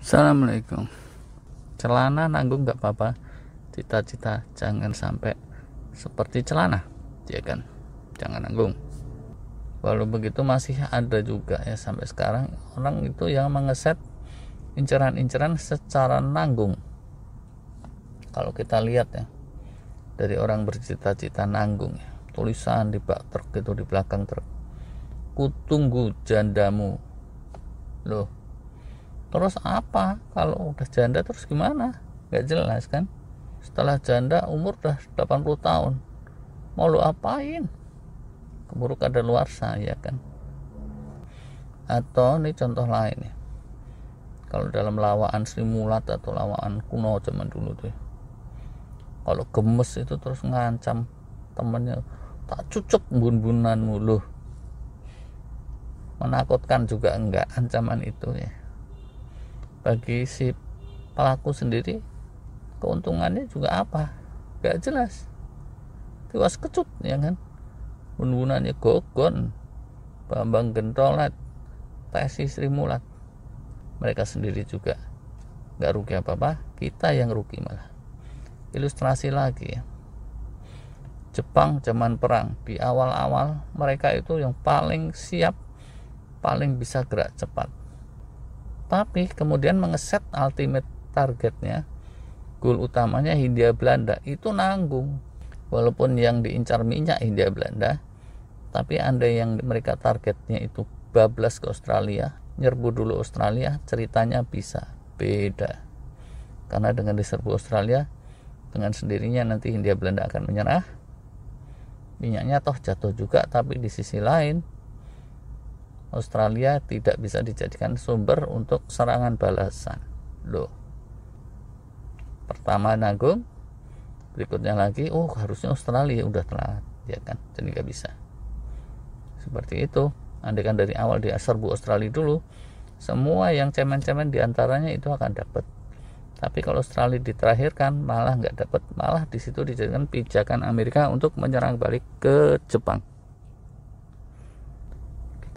Assalamualaikum. Celana nanggung gak apa-apa. Cita-cita jangan sampai seperti celana, ya kan? Jangan nanggung. Walau begitu masih ada juga ya sampai sekarang orang itu yang mengeset inceran-inceran secara nanggung. Kalau kita lihat ya dari orang bercita-cita nanggung ya, tulisan di bak truk itu di belakang truk. Kutunggu jandamu. Loh, terus apa kalau udah janda terus gimana nggak jelas kan setelah janda umur udah 80 tahun mau lu apain keburukan dan luar saya kan atau ini contoh lain ya kalau dalam lawaan Sri atau lawaan kuno zaman dulu tuh ya. kalau gemes itu terus ngancam temennya tak cucuk bun-bunan mulu menakutkan juga enggak ancaman itu ya bagi si pelaku sendiri keuntungannya juga apa gak jelas Tewas kecut ya kan penggunanya gogon Bambang Gentolat Tesi Sri Mulat mereka sendiri juga gak rugi apa-apa kita yang rugi malah ilustrasi lagi ya Jepang zaman perang di awal-awal mereka itu yang paling siap paling bisa gerak cepat tapi kemudian mengeset ultimate targetnya goal utamanya Hindia Belanda itu nanggung walaupun yang diincar minyak Hindia Belanda tapi anda yang mereka targetnya itu bablas ke Australia nyerbu dulu Australia ceritanya bisa beda karena dengan diserbu Australia dengan sendirinya nanti Hindia Belanda akan menyerah minyaknya toh jatuh juga tapi di sisi lain Australia tidak bisa dijadikan sumber untuk serangan balasan. Loh. Pertama nanggung, berikutnya lagi, oh harusnya Australia udah telat, ya kan? Jadi nggak bisa. Seperti itu. Andaikan dari awal dia serbu Australia dulu, semua yang cemen-cemen diantaranya itu akan dapat. Tapi kalau Australia diterakhirkan malah nggak dapat, malah disitu situ dijadikan pijakan Amerika untuk menyerang balik ke Jepang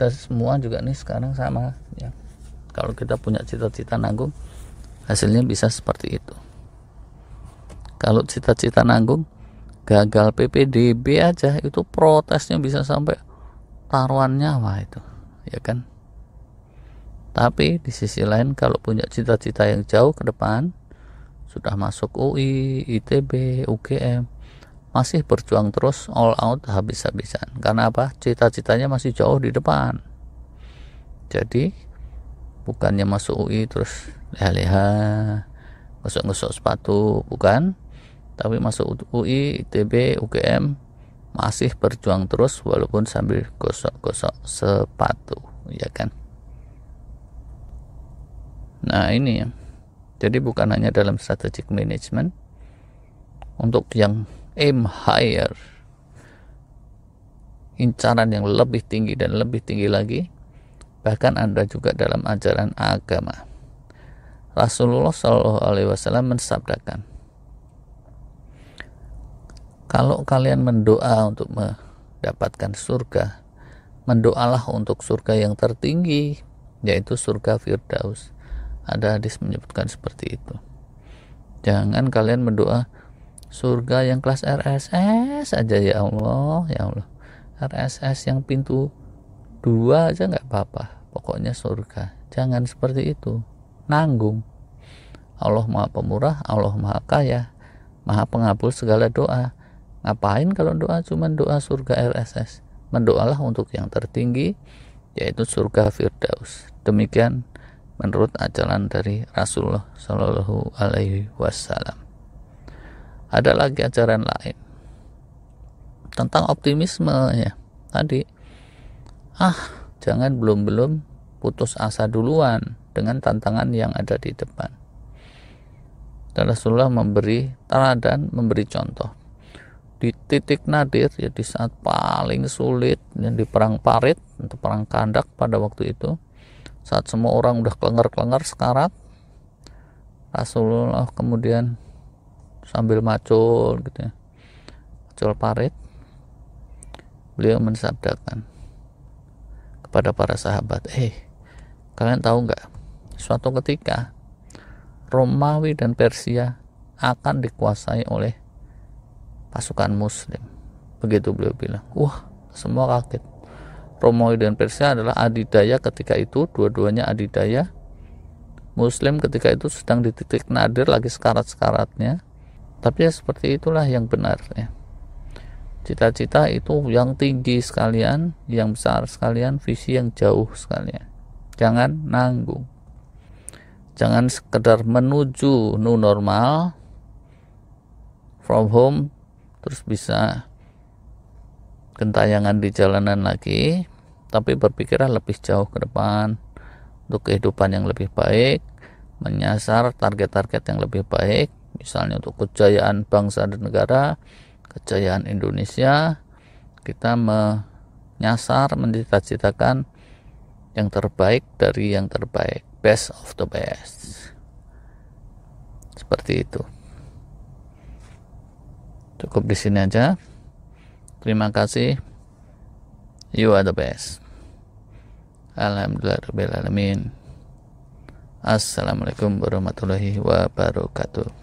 kita semua juga nih sekarang sama ya kalau kita punya cita-cita nanggung hasilnya bisa seperti itu kalau cita-cita nanggung gagal PPDB aja itu protesnya bisa sampai taruhan nyawa itu ya kan tapi di sisi lain kalau punya cita-cita yang jauh ke depan sudah masuk UI, ITB, UGM masih berjuang terus all out habis-habisan. Karena apa? Cita-citanya masih jauh di depan. Jadi bukannya masuk UI terus leha-leha, ngesok-ngesok sepatu, bukan. Tapi masuk UI, ITB, UGM masih berjuang terus walaupun sambil gosok-gosok sepatu, ya kan? Nah, ini ya. Jadi bukan hanya dalam strategic management untuk yang aim higher incaran yang lebih tinggi dan lebih tinggi lagi bahkan Anda juga dalam ajaran agama Rasulullah Shallallahu Alaihi Wasallam mensabdakan kalau kalian mendoa untuk mendapatkan surga mendoalah untuk surga yang tertinggi yaitu surga Firdaus ada hadis menyebutkan seperti itu jangan kalian mendoa surga yang kelas RSS aja ya Allah ya Allah RSS yang pintu dua aja nggak apa-apa pokoknya surga jangan seperti itu nanggung Allah maha pemurah Allah maha kaya maha pengabul segala doa ngapain kalau doa cuma doa surga RSS mendoalah untuk yang tertinggi yaitu surga Firdaus demikian menurut ajaran dari Rasulullah Shallallahu Alaihi Wasallam ada lagi ajaran lain tentang optimisme ya tadi ah jangan belum belum putus asa duluan dengan tantangan yang ada di depan dan Rasulullah memberi teladan memberi contoh di titik nadir ya di saat paling sulit yang di perang parit atau perang kandak pada waktu itu saat semua orang udah kelengar-kelengar sekarat Rasulullah kemudian sambil macul gitu ya. Macul parit. Beliau mensabdakan kepada para sahabat, "Eh, kalian tahu nggak? Suatu ketika Romawi dan Persia akan dikuasai oleh pasukan muslim." Begitu beliau bilang. Wah, semua kaget. Romawi dan Persia adalah adidaya ketika itu, dua-duanya adidaya Muslim ketika itu sedang di titik nadir lagi sekarat-sekaratnya tapi ya seperti itulah yang benar ya cita-cita itu yang tinggi sekalian yang besar sekalian visi yang jauh sekalian jangan nanggung jangan sekedar menuju new normal from home terus bisa gentayangan di jalanan lagi tapi berpikirlah lebih jauh ke depan untuk kehidupan yang lebih baik menyasar target-target yang lebih baik misalnya untuk kejayaan bangsa dan negara, kejayaan Indonesia, kita menyasar, mencita-citakan yang terbaik dari yang terbaik, best of the best. Seperti itu. Cukup di sini aja. Terima kasih. You are the best. Alhamdulillah Assalamualaikum warahmatullahi wabarakatuh.